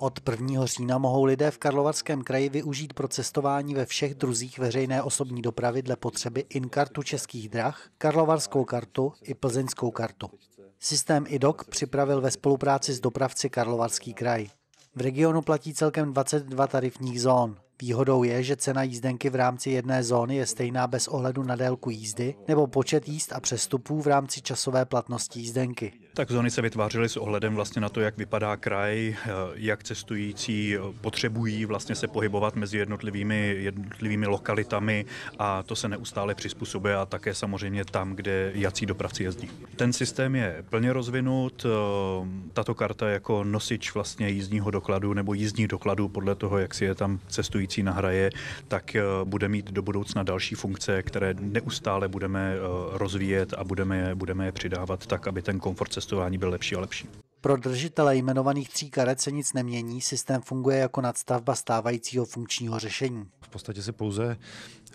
Od 1. října mohou lidé v Karlovarském kraji využít pro cestování ve všech druzích veřejné osobní dopravy dle potřeby inkartu českých drah, karlovarskou kartu i plzeňskou kartu. Systém IDOC připravil ve spolupráci s dopravci Karlovarský kraj. V regionu platí celkem 22 tarifních zón. Výhodou je, že cena jízdenky v rámci jedné zóny je stejná bez ohledu na délku jízdy nebo počet jízd a přestupů v rámci časové platnosti jízdenky. Tak zóny se vytvářely s ohledem vlastně na to, jak vypadá kraj, eh, jak cestující eh, potřebují vlastně se pohybovat mezi jednotlivými, jednotlivými lokalitami a to se neustále přizpůsobuje a také samozřejmě tam, kde jací dopravci jezdí. Ten systém je plně rozvinut, eh, tato karta jako nosič vlastně jízdního dokladu nebo jízdních dokladů podle toho, jak si je tam cestující předsedající nahraje, tak eh, bude mít do budoucna další funkce, které neustále budeme eh, rozvíjet a budeme je, budeme je přidávat tak, aby ten komfort cestování byl lepší a lepší. Pro držitele jmenovaných tří karet se nic nemění, systém funguje jako nadstavba stávajícího funkčního řešení. V podstatě si pouze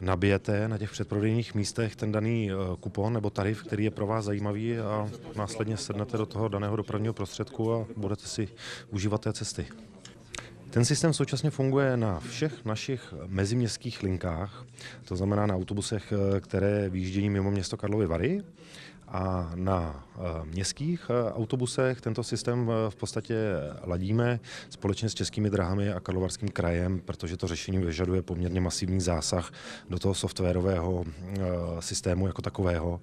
nabijete na těch předprodejních místech ten daný eh, kupon nebo tarif, který je pro vás zajímavý a následně sednete do toho daného dopravního prostředku a budete si užívat té cesty. Ten systém současně funguje na všech našich meziměstských linkách, to znamená na autobusech, eh, které vyjíždějí mimo město Karlovy Vary, a na eh, městských eh, autobusech tento systém v podstatě ladíme společně s Českými drahami a Karlovarským krajem, protože to řešení vyžaduje poměrně masivní zásah do toho softwarového systému jako takového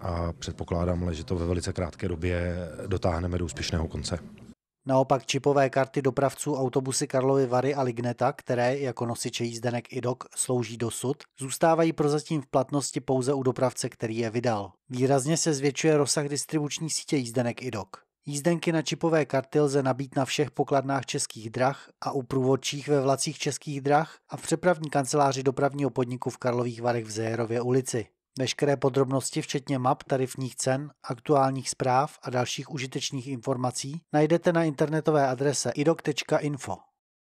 a předpokládám, že to ve velice krátké době dotáhneme do úspěšného konce. Naopak čipové karty dopravců autobusy Karlovy Vary a Ligneta, které jako nosiče jízdenek IDOK slouží dosud, zůstávají prozatím v platnosti pouze u dopravce, který je vydal. Výrazně se zvětšuje rozsah distribuční sítě jízdenek IDOK. Jízdenky na čipové karty lze nabít na všech pokladnách českých drah a u průvodčích ve vlacích českých drah a v přepravní kanceláři dopravního podniku v Karlových Varech v Zérově ulici. Veškeré podrobnosti, včetně map, tarifních cen, aktuálních zpráv a dalších užitečných informací, najdete na internetové adrese idok.info.